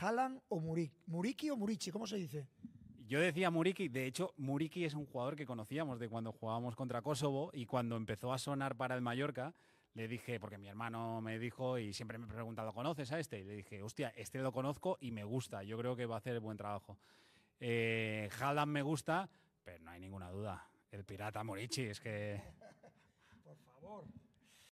jalan o Muriki. Muriki o Murichi, ¿cómo se dice? Yo decía Muriki, de hecho Muriki es un jugador que conocíamos de cuando jugábamos contra Kosovo y cuando empezó a sonar para el Mallorca, le dije, porque mi hermano me dijo y siempre me pregunta, preguntado conoces a este? Y le dije, hostia, este lo conozco y me gusta, yo creo que va a hacer buen trabajo. Eh, me gusta, pero no hay ninguna duda, el pirata Murichi es que... Por favor.